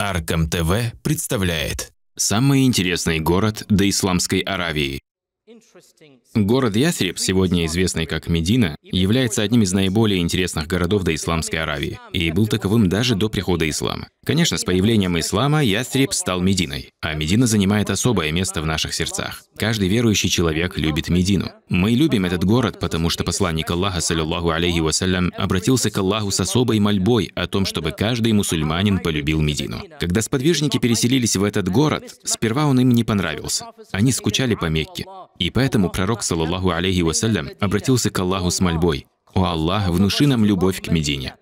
Аркам ТВ представляет Самый интересный город до Исламской Аравии Город Ясреб, сегодня известный как Медина, является одним из наиболее интересных городов до Исламской Аравии и был таковым даже до прихода ислама. Конечно, с появлением ислама Ясреб стал Мединой, а Медина занимает особое место в наших сердцах. Каждый верующий человек любит Медину. Мы любим этот город, потому что посланник Аллаха, саллиллаху алейхи вассалям, обратился к Аллаху с особой мольбой о том, чтобы каждый мусульманин полюбил Медину. Когда сподвижники переселились в этот город, сперва он им не понравился. Они скучали по Мекке. И и поэтому пророк, саллаху алейхи вассалям, обратился к Аллаху с мольбой. «О Аллах, внуши нам любовь к Медине».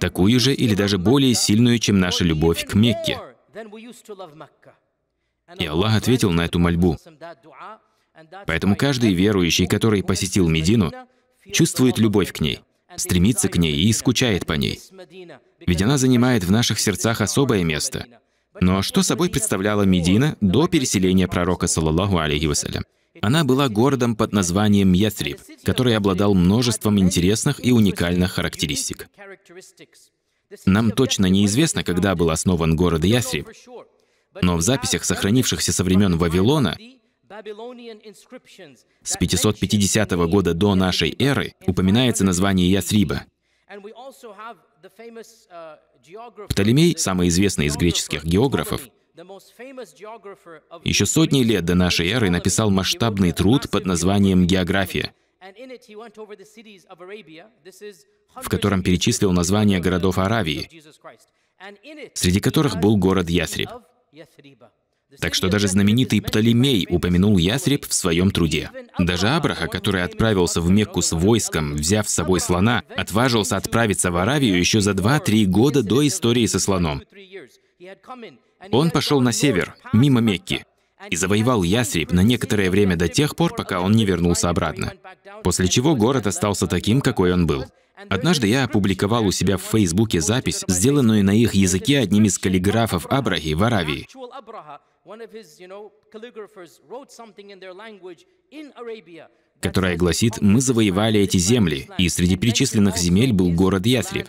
Такую же или даже более сильную, чем наша любовь к Мекке. И Аллах ответил на эту мольбу. Поэтому каждый верующий, который посетил Медину, чувствует любовь к ней, стремится к ней и скучает по ней. Ведь она занимает в наших сердцах особое место — но что собой представляла Медина до переселения пророка, саллаллаху алейхи вассалям? Она была городом под названием Ясриб, который обладал множеством интересных и уникальных характеристик. Нам точно неизвестно, когда был основан город Ясриб, но в записях, сохранившихся со времен Вавилона, с 550 года до нашей эры упоминается название Ясриба. Птолемей, самый известный из греческих географов, еще сотни лет до нашей эры написал масштабный труд под названием «География», в котором перечислил названия городов Аравии, среди которых был город Ясриб. Так что даже знаменитый Птолемей упомянул Ясреб в своем труде. Даже Абраха, который отправился в Мекку с войском, взяв с собой слона, отважился отправиться в Аравию еще за 2-3 года до истории со слоном. Он пошел на север, мимо Мекки, и завоевал Ясреб на некоторое время до тех пор, пока он не вернулся обратно. После чего город остался таким, какой он был. Однажды я опубликовал у себя в Фейсбуке запись, сделанную на их языке одним из каллиграфов Абрахи в Аравии которая гласит «Мы завоевали эти земли», и среди перечисленных земель был город Ясреб.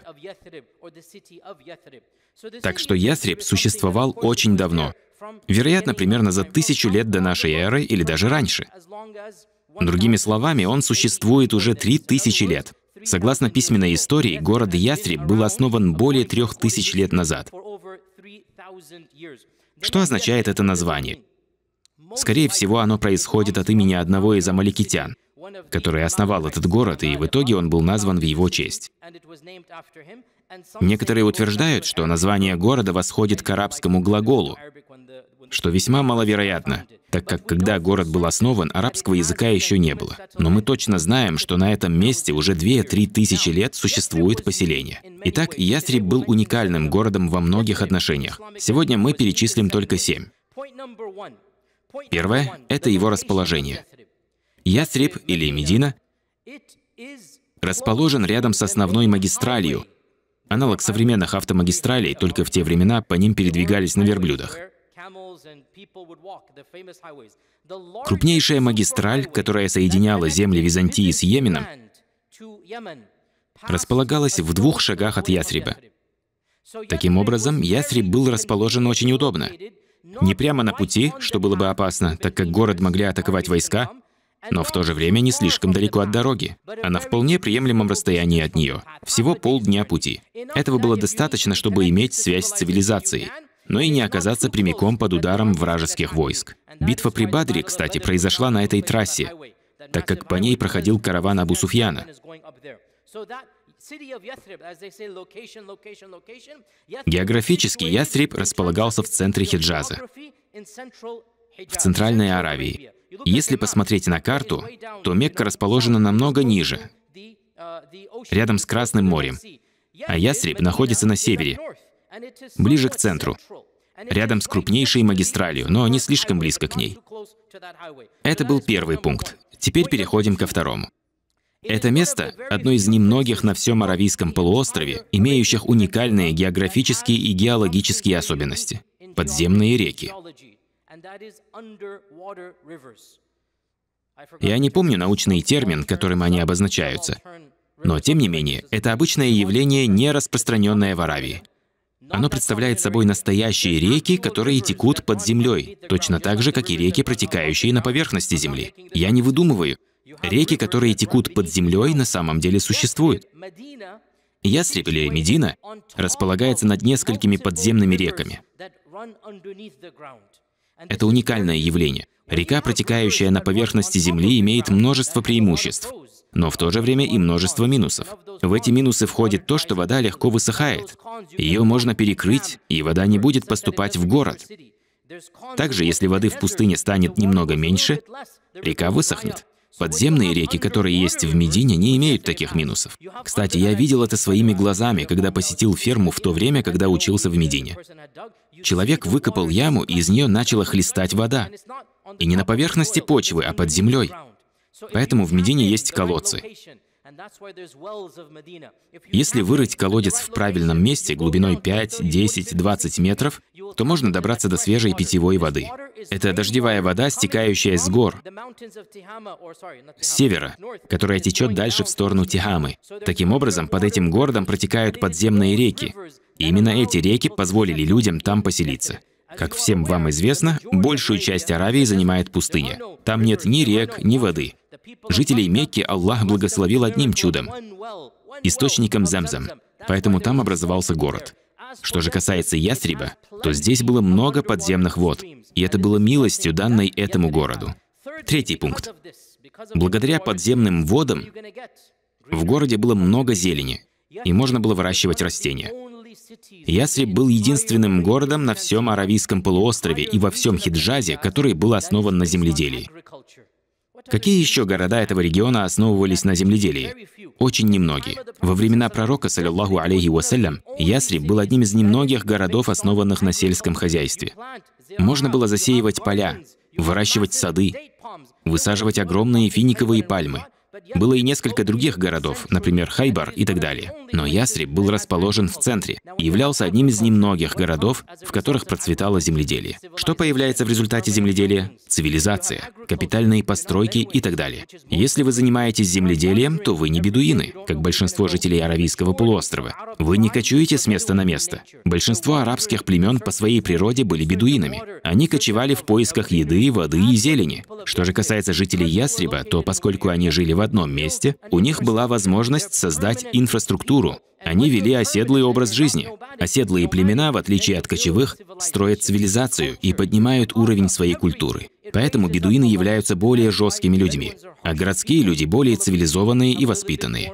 Так что Ясреб существовал очень давно, вероятно, примерно за тысячу лет до нашей эры или даже раньше. Другими словами, он существует уже три тысячи лет. Согласно письменной истории, город Ясреб был основан более трех тысяч лет назад. Что означает это название? Скорее всего, оно происходит от имени одного из амаликитян, который основал этот город, и в итоге он был назван в его честь. Некоторые утверждают, что название города восходит к арабскому глаголу что весьма маловероятно, так как когда город был основан, арабского языка еще не было. Но мы точно знаем, что на этом месте уже 2-3 тысячи лет существует поселение. Итак, Ястреб был уникальным городом во многих отношениях. Сегодня мы перечислим только семь. Первое – это его расположение. Ястреб или Медина расположен рядом с основной магистралью, аналог современных автомагистралей, только в те времена по ним передвигались на верблюдах. Крупнейшая магистраль, которая соединяла земли Византии с Йеменом, располагалась в двух шагах от Ясриба. Таким образом, Ясриб был расположен очень удобно. Не прямо на пути, что было бы опасно, так как город могли атаковать войска, но в то же время не слишком далеко от дороги, а на вполне приемлемом расстоянии от нее. Всего полдня пути. Этого было достаточно, чтобы иметь связь с цивилизацией но и не оказаться прямиком под ударом вражеских войск. Битва при Бадре, кстати, произошла на этой трассе, так как по ней проходил караван Абу Суфьяна. Географически Ястреб располагался в центре Хиджаза, в Центральной Аравии. Если посмотреть на карту, то Мекка расположена намного ниже, рядом с Красным морем, а Ястреб находится на севере, ближе к центру, рядом с крупнейшей магистралью, но не слишком близко к ней. Это был первый пункт. Теперь переходим ко второму. Это место – одно из немногих на всем Аравийском полуострове, имеющих уникальные географические и геологические особенности – подземные реки. Я не помню научный термин, которым они обозначаются, но тем не менее, это обычное явление, не распространенное в Аравии. Оно представляет собой настоящие реки, которые текут под землей, точно так же, как и реки, протекающие на поверхности земли. Я не выдумываю. Реки, которые текут под землей, на самом деле существуют. Ясреб или Медина располагается над несколькими подземными реками. Это уникальное явление. Река, протекающая на поверхности Земли, имеет множество преимуществ но в то же время и множество минусов. В эти минусы входит то, что вода легко высыхает. Ее можно перекрыть, и вода не будет поступать в город. Также, если воды в пустыне станет немного меньше, река высохнет. Подземные реки, которые есть в Медине, не имеют таких минусов. Кстати, я видел это своими глазами, когда посетил ферму в то время, когда учился в Медине. Человек выкопал яму, и из нее начала хлестать вода. И не на поверхности почвы, а под землей. Поэтому в Медине есть колодцы. Если вырыть колодец в правильном месте глубиной 5, 10, 20 метров, то можно добраться до свежей питьевой воды. Это дождевая вода, стекающая с гор, с севера, которая течет дальше в сторону Тихамы. Таким образом, под этим городом протекают подземные реки. И именно эти реки позволили людям там поселиться. Как всем вам известно, большую часть Аравии занимает пустыня. Там нет ни рек, ни воды. Жителей Мекки Аллах благословил одним чудом — источником земзам, поэтому там образовался город. Что же касается Ясриба, то здесь было много подземных вод, и это было милостью, данной этому городу. Третий пункт. Благодаря подземным водам в городе было много зелени, и можно было выращивать растения. Ясреб был единственным городом на всем Аравийском полуострове и во всем Хиджазе, который был основан на земледелии. Какие еще города этого региона основывались на земледелии? Очень немногие. Во времена пророка, саллиллаху алейхи вассалям, Ясриб был одним из немногих городов, основанных на сельском хозяйстве. Можно было засеивать поля, выращивать сады, высаживать огромные финиковые пальмы — было и несколько других городов, например, Хайбар и так далее. Но Ясреб был расположен в центре и являлся одним из немногих городов, в которых процветало земледелие. Что появляется в результате земледелия? Цивилизация, капитальные постройки и так далее. Если вы занимаетесь земледелием, то вы не бедуины, как большинство жителей Аравийского полуострова. Вы не кочуете с места на место. Большинство арабских племен по своей природе были бедуинами. Они кочевали в поисках еды, воды и зелени. Что же касается жителей Ясриба, то поскольку они жили в одном месте, у них была возможность создать инфраструктуру. Они вели оседлый образ жизни. Оседлые племена, в отличие от кочевых, строят цивилизацию и поднимают уровень своей культуры. Поэтому бедуины являются более жесткими людьми, а городские люди более цивилизованные и воспитанные.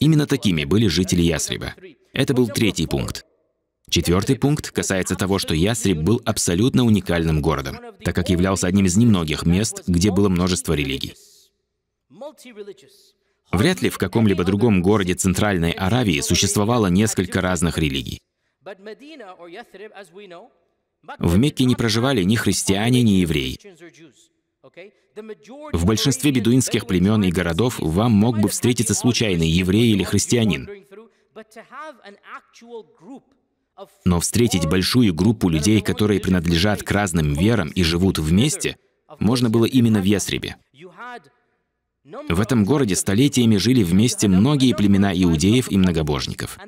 Именно такими были жители Ясриба. Это был третий пункт. Четвертый пункт касается того, что Ясреб был абсолютно уникальным городом, так как являлся одним из немногих мест, где было множество религий. Вряд ли в каком-либо другом городе Центральной Аравии существовало несколько разных религий. В Мекке не проживали ни христиане, ни евреи. В большинстве бедуинских племен и городов вам мог бы встретиться случайный еврей или христианин. Но встретить большую группу людей, которые принадлежат к разным верам и живут вместе, можно было именно в Ясребе. В этом городе столетиями жили вместе многие племена иудеев и многобожников.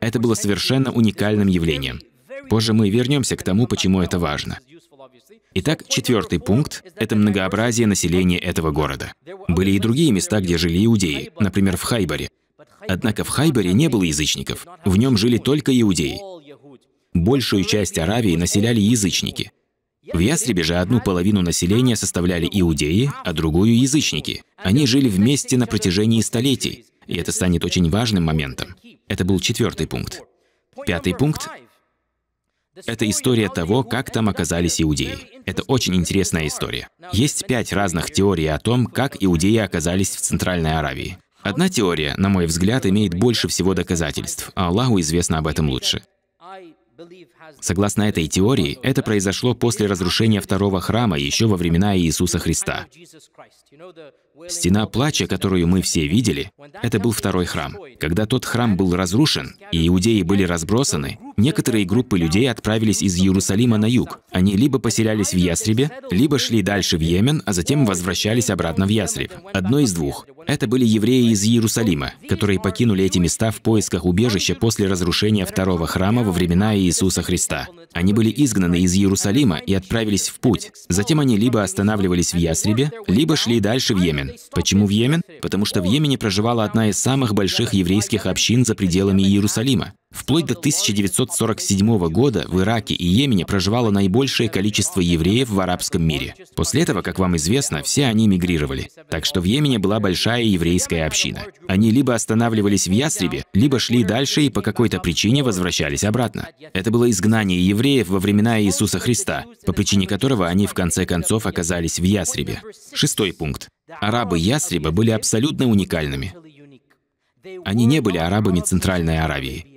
Это было совершенно уникальным явлением. Позже мы вернемся к тому, почему это важно. Итак, четвертый пункт — это многообразие населения этого города. Были и другие места, где жили иудеи, например, в Хайбаре. Однако в Хайбере не было язычников, в нем жили только иудеи. Большую часть Аравии населяли язычники. В Ясребе же одну половину населения составляли иудеи, а другую — язычники. Они жили вместе на протяжении столетий, и это станет очень важным моментом. Это был четвертый пункт. Пятый пункт это история того, как там оказались иудеи. Это очень интересная история. Есть пять разных теорий о том, как иудеи оказались в Центральной Аравии. Одна теория, на мой взгляд, имеет больше всего доказательств, а Аллаху известно об этом лучше. Согласно этой теории, это произошло после разрушения второго храма еще во времена Иисуса Христа. Стена плача, которую мы все видели, это был второй храм. Когда тот храм был разрушен, и иудеи были разбросаны, Некоторые группы людей отправились из Иерусалима на юг. Они либо поселялись в Ясребе, либо шли дальше в Йемен, а затем возвращались обратно в Ясреб. Одно из двух. Это были евреи из Иерусалима, которые покинули эти места в поисках убежища после разрушения второго храма во времена Иисуса Христа. Они были изгнаны из Иерусалима и отправились в путь. Затем они либо останавливались в Ясребе, либо шли дальше в Йемен. Почему в Йемен? Потому что в Йемене проживала одна из самых больших еврейских общин за пределами Иерусалима. Вплоть до 1947 года в Ираке и Йемене проживало наибольшее количество евреев в арабском мире. После этого, как вам известно, все они мигрировали. Так что в Йемене была большая еврейская община. Они либо останавливались в Ясребе, либо шли дальше и по какой-то причине возвращались обратно. Это было изгнание евреев во времена Иисуса Христа, по причине которого они в конце концов оказались в Ясребе. Шестой пункт. Арабы Ясреба были абсолютно уникальными. Они не были арабами Центральной Аравии.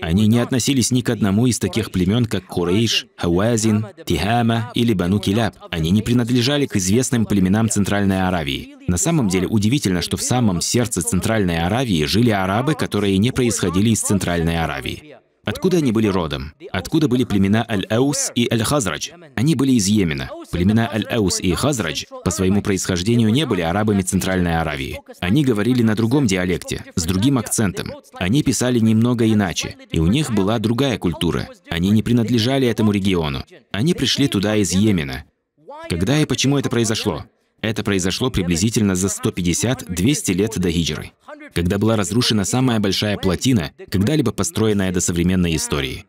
Они не относились ни к одному из таких племен, как Курейш, Хауазин, Тихама или Бану Киляб. Они не принадлежали к известным племенам Центральной Аравии. На самом деле удивительно, что в самом сердце Центральной Аравии жили арабы, которые не происходили из Центральной Аравии. Откуда они были родом? Откуда были племена Аль-Аус и Аль-Хазрадж? Они были из Йемена. Племена Аль-Аус и Хазрадж по своему происхождению не были арабами Центральной Аравии. Они говорили на другом диалекте, с другим акцентом. Они писали немного иначе, и у них была другая культура. Они не принадлежали этому региону. Они пришли туда из Йемена. Когда и почему это произошло? Это произошло приблизительно за 150-200 лет до хиджры когда была разрушена самая большая плотина, когда-либо построенная до современной истории.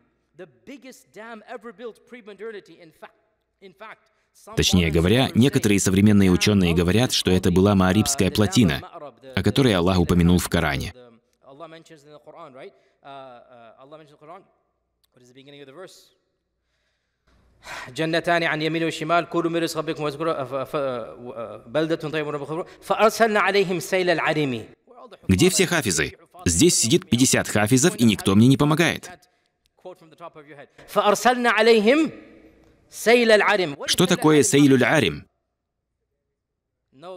Точнее говоря, некоторые современные ученые говорят, что это была Маарибская плотина, о которой Аллах упомянул в Коране. جنتان где все хафизы? Здесь сидит 50 хафизов, и никто мне не помогает. Что такое сейлюль арим?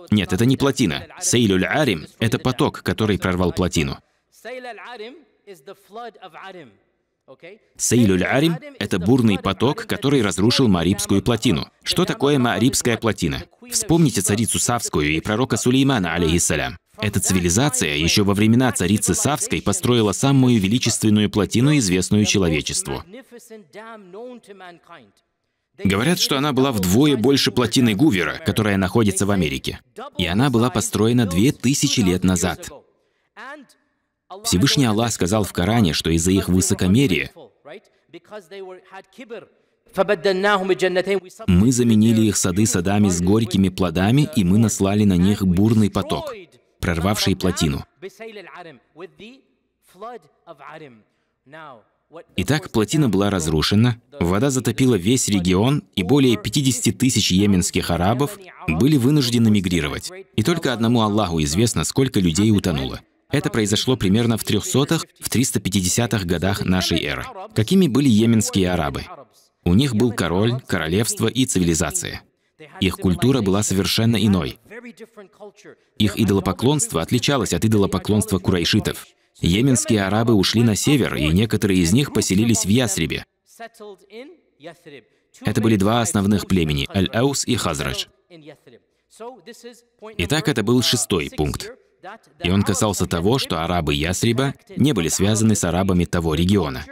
Нет, это не плотина. Сейлюль арим — это поток, который прорвал плотину. Сейлюль арим — это бурный поток, который разрушил Марибскую плотину. Что такое Марибская плотина? Вспомните царицу Савскую и пророка Сулеймана, алейхиссалям. Эта цивилизация еще во времена царицы Савской построила самую величественную плотину, известную человечеству. Говорят, что она была вдвое больше плотины Гувера, которая находится в Америке. И она была построена две тысячи лет назад. Всевышний Аллах сказал в Коране, что из-за их высокомерия мы заменили их сады садами с горькими плодами, и мы наслали на них бурный поток прорвавшие плотину. Итак, плотина была разрушена, вода затопила весь регион, и более 50 тысяч йеменских арабов были вынуждены мигрировать. И только одному Аллаху известно, сколько людей утонуло. Это произошло примерно в 300-х, в 350-х годах нашей эры. Какими были йеменские арабы? У них был король, королевство и цивилизация. Их культура была совершенно иной. Их идолопоклонство отличалось от идолопоклонства курайшитов. Йеменские арабы ушли на север, и некоторые из них поселились в Ясребе. Это были два основных племени – Аль-Аус и Хазрадж. Итак, это был шестой пункт. И он касался того, что арабы Ясриба не были связаны с арабами того региона.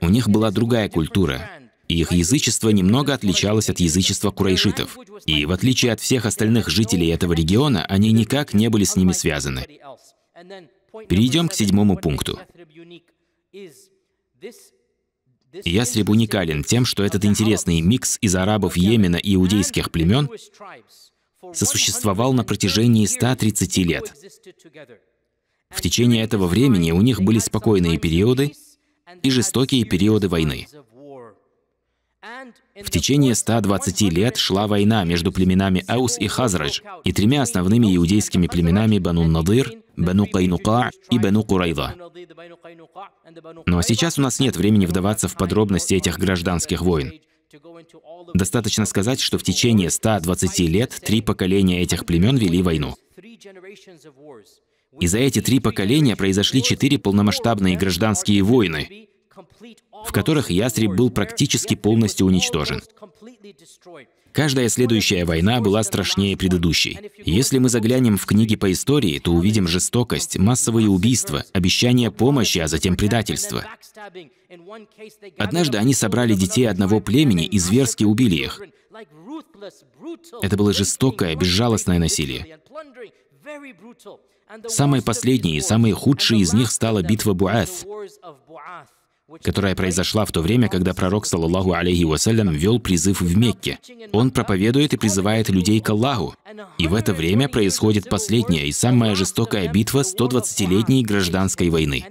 У них была другая культура, их язычество немного отличалось от язычества курайшитов. И в отличие от всех остальных жителей этого региона, они никак не были с ними связаны. Перейдем к седьмому пункту. Ясреб уникален тем, что этот интересный микс из арабов Йемена и иудейских племен сосуществовал на протяжении 130 лет. В течение этого времени у них были спокойные периоды и жестокие периоды войны. В течение 120 лет шла война между племенами Аус и Хазрадж и тремя основными иудейскими племенами Бану Надыр, Бану Кайнука и Бану Курайда. Но сейчас у нас нет времени вдаваться в подробности этих гражданских войн. Достаточно сказать, что в течение 120 лет три поколения этих племен вели войну. И за эти три поколения произошли четыре полномасштабные гражданские войны, в которых ястреб был практически полностью уничтожен. Каждая следующая война была страшнее предыдущей. Если мы заглянем в книги по истории, то увидим жестокость, массовые убийства, обещания помощи, а затем предательство. Однажды они собрали детей одного племени и зверски убили их. Это было жестокое, безжалостное насилие. Самой последней и самой худшей из них стала битва Буат которая произошла в то время, когда пророк, саллаллаху алейхи вассалям, вел призыв в Мекке. Он проповедует и призывает людей к Аллаху. И в это время происходит последняя и самая жестокая битва 120-летней гражданской войны.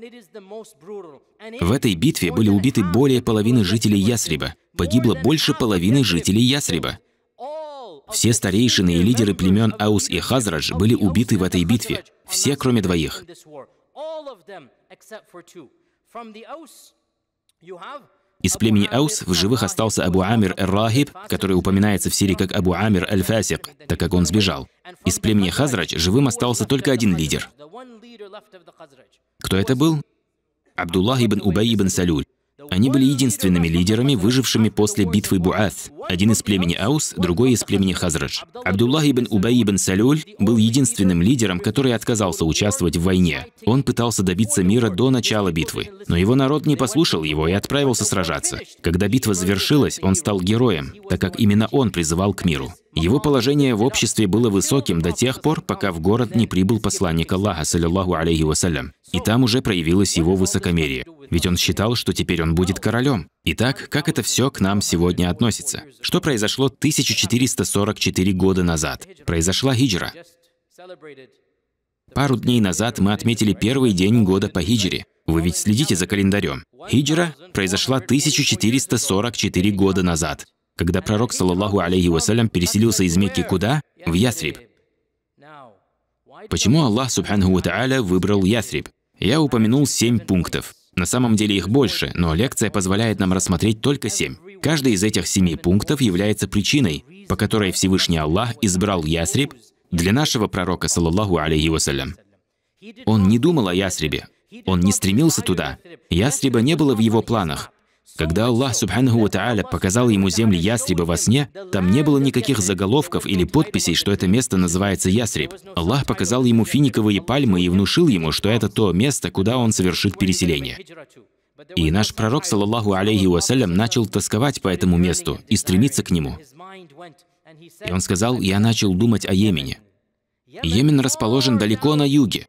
В этой битве были убиты более половины жителей Ясриба. Погибло больше половины жителей Ясриба. Все старейшины и лидеры племен Аус и Хазрадж были убиты в этой битве. Все, кроме двоих. Из племени Аус в живых остался Абу Амир Эр-Рахиб, который упоминается в Сирии как Абу Амир Аль-Фасик, так как он сбежал. Из племени Хазрач живым остался только один лидер. Кто это был? Абдуллах ибн Убай ибн Салюль. Они были единственными лидерами, выжившими после битвы Буат. Один из племени Аус, другой из племени Хазрадж. Абдуллах ибн Убай ибн Салюль был единственным лидером, который отказался участвовать в войне. Он пытался добиться мира до начала битвы, но его народ не послушал его и отправился сражаться. Когда битва завершилась, он стал героем, так как именно он призывал к миру. Его положение в обществе было высоким до тех пор, пока в город не прибыл посланник Аллаха, саллиллаху алейхи вассалям. И там уже проявилось его высокомерие. Ведь он считал, что теперь он будет королем. Итак, как это все к нам сегодня относится? Что произошло 1444 года назад? Произошла хиджра. Пару дней назад мы отметили первый день года по хиджре. Вы ведь следите за календарем. Хиджра произошла 1444 года назад, когда пророк, саллаллаху алейхи вассалям, переселился из Мекки куда? В Ясриб. Почему Аллах, субханаху ва выбрал Ясриб? Я упомянул семь пунктов. На самом деле их больше, но лекция позволяет нам рассмотреть только семь. Каждый из этих семи пунктов является причиной, по которой Всевышний Аллах избрал ясреб для нашего пророка, саллаллаху алейхи вассалям. Он не думал о ясребе, он не стремился туда. Ясреба не было в его планах. Когда Аллах Субханаху Тааля показал ему земли ястреба во сне, там не было никаких заголовков или подписей, что это место называется ястреб. Аллах показал ему финиковые пальмы и внушил ему, что это то место, куда он совершит переселение. И наш пророк, саллаллаху алейхи вассалям, начал тосковать по этому месту и стремиться к нему. И он сказал, «Я начал думать о Йемене». Йемен расположен далеко на юге.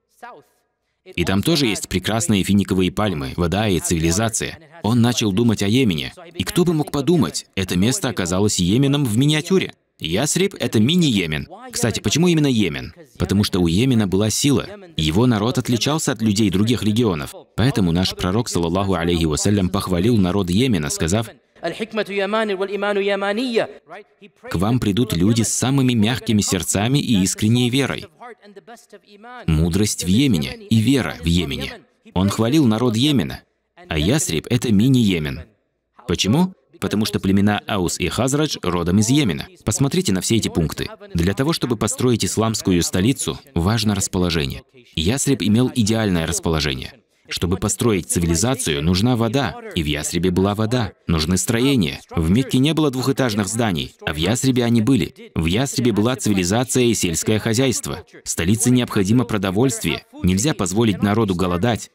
И там тоже есть прекрасные финиковые пальмы, вода и цивилизация. Он начал думать о Йемене. И кто бы мог подумать, это место оказалось Йеменом в миниатюре. Ясриб – это мини-Йемен. Кстати, почему именно Йемен? Потому что у Йемена была сила. Его народ отличался от людей других регионов. Поэтому наш пророк, саллаху алейхи вассалям, похвалил народ Йемена, сказав, к вам придут люди с самыми мягкими сердцами и искренней верой. Мудрость в Йемене и вера в Йемене. Он хвалил народ Йемена, а Ясриб — это мини-Йемен. Почему? потому что племена Аус и Хазрадж родом из Йемена. Посмотрите на все эти пункты. Для того, чтобы построить исламскую столицу, важно расположение. Ясреб имел идеальное расположение. Чтобы построить цивилизацию, нужна вода. И в Ясребе была вода. Нужны строения. В Мекке не было двухэтажных зданий, а в Ясребе они были. В Ясребе была цивилизация и сельское хозяйство. Столице необходимо продовольствие. Нельзя позволить народу голодать.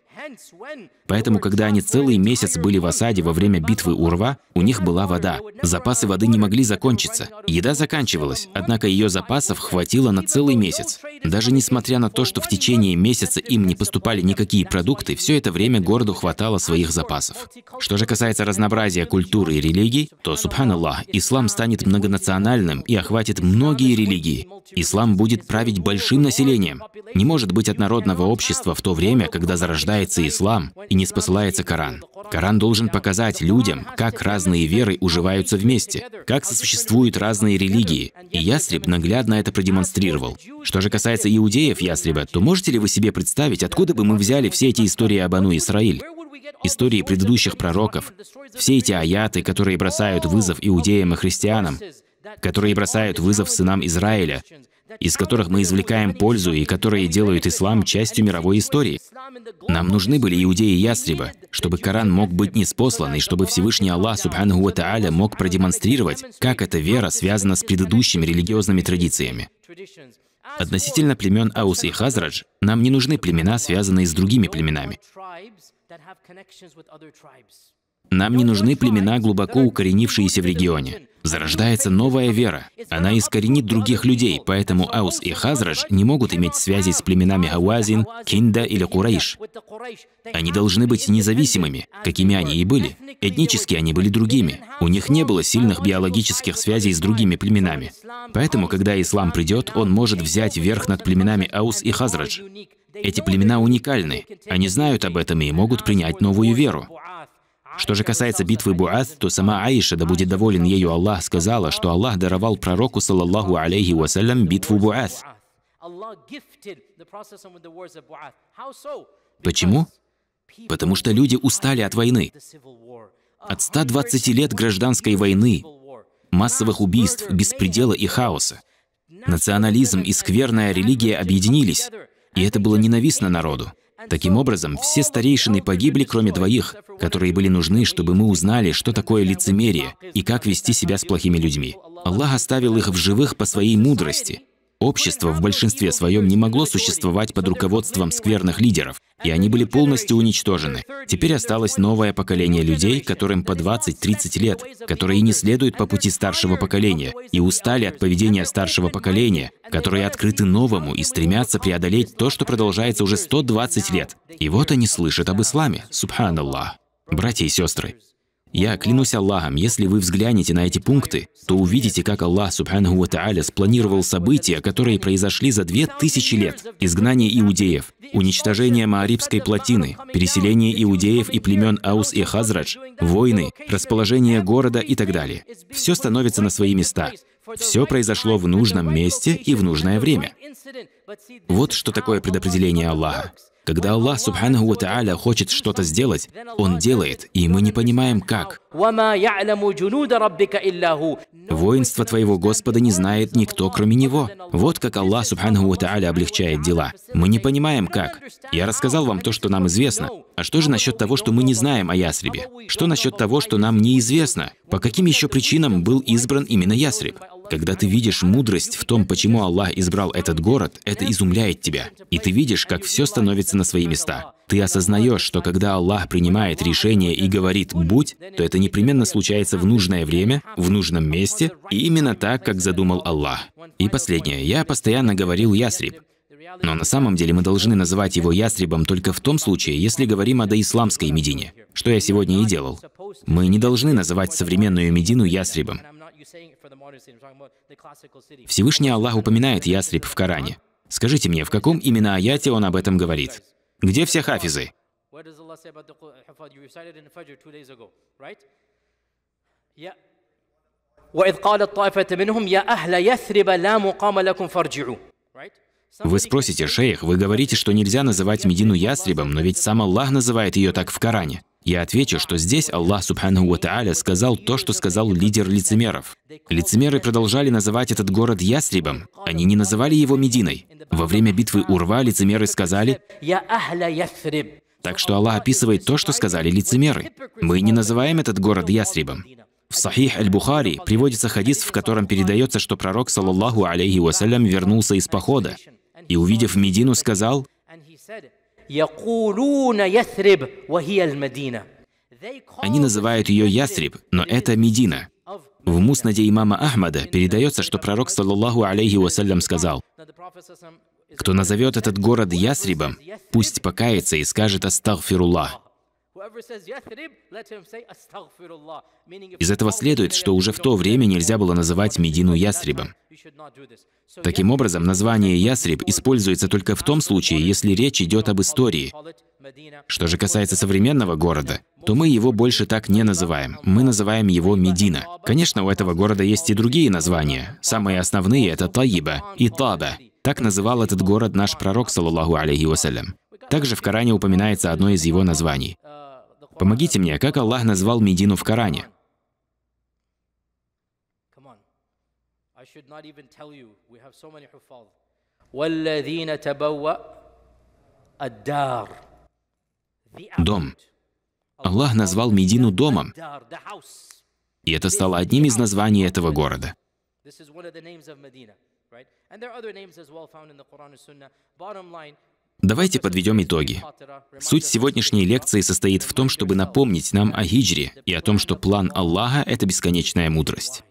Поэтому, когда они целый месяц были в осаде во время битвы у рва, у них была вода. Запасы воды не могли закончиться. Еда заканчивалась, однако ее запасов хватило на целый месяц. Даже несмотря на то, что в течение месяца им не поступали никакие продукты, все это время городу хватало своих запасов. Что же касается разнообразия культуры и религий, то, субханаллах, ислам станет многонациональным и охватит многие религии. Ислам будет править большим населением. Не может быть однородного общества в то время, когда зарождается ислам, не спосылается Коран. Коран должен показать людям, как разные веры уживаются вместе, как сосуществуют разные религии. И Ясреб наглядно это продемонстрировал. Что же касается иудеев Ясреба, то можете ли вы себе представить, откуда бы мы взяли все эти истории об Ану Исраиль? истории предыдущих пророков, все эти аяты, которые бросают вызов иудеям и христианам, которые бросают вызов сынам Израиля, из которых мы извлекаем пользу и которые делают ислам частью мировой истории. Нам нужны были иудеи ястреба, чтобы Коран мог быть неспослан и чтобы Всевышний Аллах, Субхану Ва мог продемонстрировать, как эта вера связана с предыдущими религиозными традициями. Относительно племен Аус и Хазрадж, нам не нужны племена, связанные с другими племенами. Нам не нужны племена, глубоко укоренившиеся в регионе. Зарождается новая вера. Она искоренит других людей, поэтому Аус и Хазрадж не могут иметь связи с племенами Хавазин, Кинда или Курайш. Они должны быть независимыми, какими они и были. Этнически они были другими. У них не было сильных биологических связей с другими племенами. Поэтому, когда ислам придет, он может взять верх над племенами Аус и Хазрадж. Эти племена уникальны. Они знают об этом и могут принять новую веру. Что же касается битвы Буат, то сама Аиша, да будет доволен ею Аллах, сказала, что Аллах даровал пророку, саллаллаху алейхи вассалям, битву Буат. Почему? Потому что люди устали от войны. От 120 лет гражданской войны, массовых убийств, беспредела и хаоса. Национализм и скверная религия объединились, и это было ненавистно народу. Таким образом, все старейшины погибли, кроме двоих, которые были нужны, чтобы мы узнали, что такое лицемерие и как вести себя с плохими людьми. Аллах оставил их в живых по своей мудрости, Общество в большинстве своем не могло существовать под руководством скверных лидеров, и они были полностью уничтожены. Теперь осталось новое поколение людей, которым по 20-30 лет, которые не следуют по пути старшего поколения и устали от поведения старшего поколения, которые открыты новому и стремятся преодолеть то, что продолжается уже 120 лет. И вот они слышат об исламе, субханаллах. Братья и сестры, я клянусь Аллахом, если вы взглянете на эти пункты, то увидите, как Аллах, субханаху ва та'аля, спланировал события, которые произошли за две тысячи лет. Изгнание иудеев, уничтожение Маарибской плотины, переселение иудеев и племен Аус и Хазрадж, войны, расположение города и так далее. Все становится на свои места. Все произошло в нужном месте и в нужное время. Вот что такое предопределение Аллаха. Когда Аллах Субханаху Ва хочет что-то сделать, Он делает, и мы не понимаем, как. Воинство твоего Господа не знает никто, кроме Него. Вот как Аллах Субханаху Ва облегчает дела. Мы не понимаем, как. Я рассказал вам то, что нам известно. А что же насчет того, что мы не знаем о ясребе? Что насчет того, что нам неизвестно? По каким еще причинам был избран именно ясреб? Когда ты видишь мудрость в том, почему Аллах избрал этот город, это изумляет тебя. И ты видишь, как все становится на свои места. Ты осознаешь, что когда Аллах принимает решение и говорит «будь», то это непременно случается в нужное время, в нужном месте, и именно так, как задумал Аллах. И последнее. Я постоянно говорил «ясриб». Но на самом деле мы должны называть его ястребом только в том случае, если говорим о доисламской Медине, что я сегодня и делал. Мы не должны называть современную Медину ястребом. Всевышний Аллах упоминает ясреб в Коране. Скажите мне, в каком именно аяте он об этом говорит? Где все хафизы? Вы спросите, шейх, вы говорите, что нельзя называть Медину ясребом, но ведь сам Аллах называет ее так в Коране. Я отвечу, что здесь Аллах Субхану Ва сказал то, что сказал лидер лицемеров. Лицемеры продолжали называть этот город Ясрибом. Они не называли его Мединой. Во время битвы Урва лицемеры сказали так что Аллах описывает то, что сказали лицемеры. Мы не называем этот город Ясрибом. В Сахих Аль-Бухари приводится хадис, в котором передается, что пророк, саллаллаху алейхи вассалям, вернулся из похода и, увидев Медину, сказал, они называют ее Ясриб, но это Медина. В Муснаде имама Ахмада передается, что пророк, саллаллаху алейхи вассалям, сказал, «Кто назовет этот город Ясрибом, пусть покается и скажет «Астагфируллах». Из этого следует, что уже в то время нельзя было называть Медину Ясрибом. Таким образом, название Ясриб используется только в том случае, если речь идет об истории. Что же касается современного города, то мы его больше так не называем. Мы называем его Медина. Конечно, у этого города есть и другие названия. Самые основные — это Таиба и Таба. Так называл этот город наш пророк, саллаллаху алейхи вассалям. Также в Коране упоминается одно из его названий. Помогите мне, как Аллах назвал Медину в Коране? Дом. Аллах назвал Медину домом. И это стало одним из названий этого города. right? And there are other names as well found in the Quran and Sunnah. Bottom line, Давайте подведем итоги. Суть сегодняшней лекции состоит в том, чтобы напомнить нам о хиджре и о том, что план Аллаха — это бесконечная мудрость.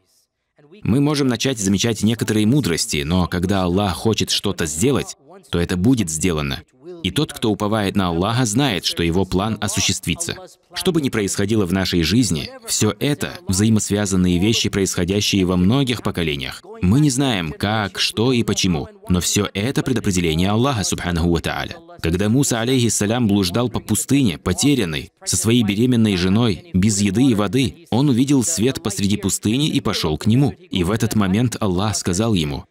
Мы можем начать замечать некоторые мудрости, но когда Аллах хочет что-то сделать, то это будет сделано. И тот, кто уповает на Аллаха, знает, что его план осуществится. Что бы ни происходило в нашей жизни, все это — взаимосвязанные вещи, происходящие во многих поколениях. Мы не знаем, как, что и почему, но все это предопределение Аллаха, субханаху ва тааля. Когда Муса, алейхиссалям, блуждал по пустыне, потерянный, со своей беременной женой, без еды и воды, он увидел свет посреди пустыни и пошел к нему. И в этот момент Аллах сказал ему,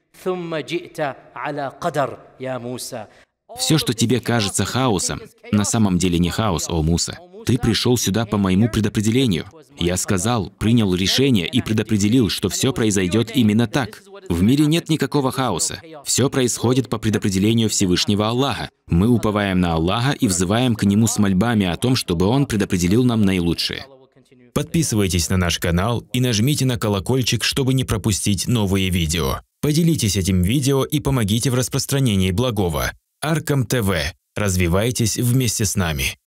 все, что тебе кажется хаосом, на самом деле не хаос, о Муса. Ты пришел сюда по моему предопределению. Я сказал, принял решение и предопределил, что все произойдет именно так. В мире нет никакого хаоса. Все происходит по предопределению Всевышнего Аллаха. Мы уповаем на Аллаха и взываем к Нему с мольбами о том, чтобы Он предопределил нам наилучшее. Подписывайтесь на наш канал и нажмите на колокольчик, чтобы не пропустить новые видео. Поделитесь этим видео и помогите в распространении благого. Аркам ТВ. Развивайтесь вместе с нами.